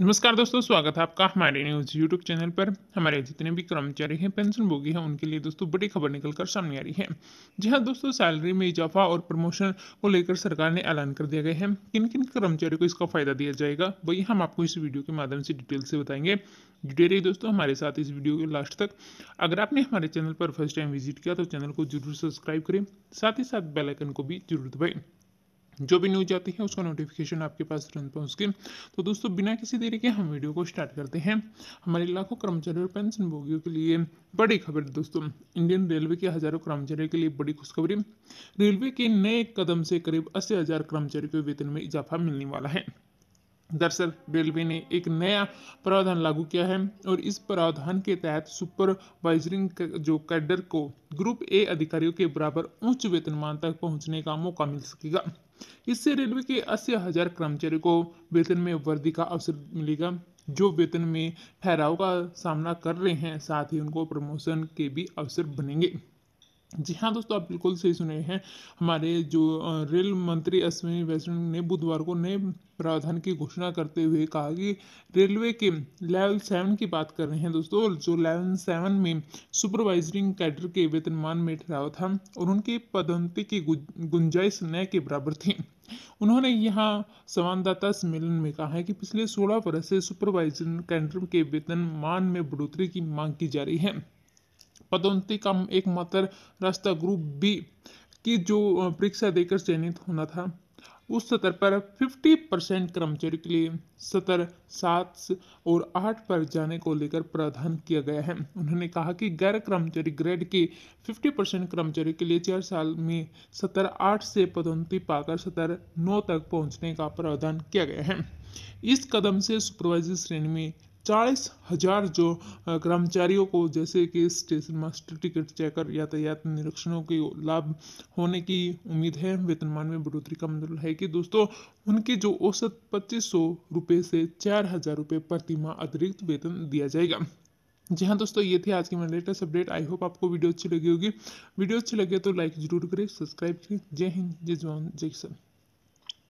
नमस्कार दोस्तों स्वागत है आपका हमारे न्यूज़ यूट्यूब चैनल पर हमारे जितने भी कर्मचारी हैं पेंशन भोगी हैं उनके लिए दोस्तों बड़ी खबर निकलकर सामने आ रही है जी हाँ दोस्तों सैलरी में इजाफा और प्रमोशन को लेकर सरकार ने ऐलान कर दिया गया है किन किन कर्मचारियों को इसका फायदा दिया जाएगा वही हम आपको इस वीडियो के माध्यम से डिटेल से बताएंगे डिटेल दोस्तों हमारे साथ इस वीडियो के लास्ट तक अगर आपने हमारे चैनल पर फर्स्ट टाइम विजिट किया तो चैनल को जरूर सब्सक्राइब करें साथ ही साथ बेलाइकन को भी जरूर दबाएं जो भी न्यूज आती है उसका नोटिफिकेशन आपके पास तुरंत पहुंचगी तो दोस्तों बिना किसी देरी के हम वीडियो को स्टार्ट करते हैं हमारे लाखों कर्मचारियों और पेंशन भोगियों के लिए बड़ी खबर दोस्तों इंडियन रेलवे के हजारों कर्मचारियों के लिए बड़ी खुशखबरी रेलवे के नए कदम से करीब अस्सी हजार कर्मचारियों के वेतन में इजाफा मिलने वाला है दरअसल रेलवे ने एक नया प्रावधान लागू किया है और इस प्रावधान के तहत सुपरवाइजरिंग जो कैडर को ग्रुप ए अधिकारियों के बराबर उच्च वेतनमान तक पहुंचने का मौका मिल सकेगा इससे रेलवे के अस्सी हजार कर्मचारियों को वेतन में वृद्धि का अवसर मिलेगा जो वेतन में ठहराव का सामना कर रहे हैं साथ ही उनको प्रमोशन के भी अवसर बनेंगे जी हाँ दोस्तों आप बिल्कुल सही सुने हैं हमारे जो रेल मंत्री अश्विनी वैष्णव ने बुधवार को नए प्रावधान की घोषणा करते हुए कहा कि रेलवे के लेवल सेवन की बात कर रहे हैं दोस्तों जो लेवल सेवन में सुपरवाइजरिंग कैडर के वेतनमान में ठहराव था और उनकी पदोन्नति की गुंजाइश न के बराबर थी उन्होंने यहाँ संवाददाता सम्मेलन में कहा है कि पिछले सोलह वर्ष से सुपरवाइजर कैडर के वेतन मान में बढ़ोतरी की मांग की जा रही है पदोन्नति का एकमात्र रास्ता ग्रुप बी की जो परीक्षा देकर चयनित होना था उस स्तर पर 50 परसेंट कर्मचारी के लिए सतर सात और आठ पर जाने को लेकर प्रावधान किया गया है उन्होंने कहा कि गैर कर्मचारी ग्रेड के 50 परसेंट कर्मचारी के लिए चार साल में सतर आठ से पदोन्नति पाकर सतर नौ तक पहुंचने का प्रावधान किया गया है इस कदम से सुपरवाइजर श्रेणी में चालीस हजार जो कर्मचारियों को जैसे कि स्टेशन मास्टर टिकट चेकर यातायात निरीक्षणों के लाभ होने की उम्मीद है वेतनमान में बढ़ोतरी का मतलब है कि दोस्तों उनके जो औसत पच्चीस सौ रुपये से चार हजार रुपये प्रति माह अतिरिक्त वेतन दिया जाएगा जी हाँ दोस्तों ये थी आज की मेरा लेटेस्ट अपडेट आई होप आपको वीडियो अच्छी लगी होगी वीडियो अच्छी लगे तो लाइक जरूर करें सब्सक्राइब करें जय हिंद जय जवान जय किसान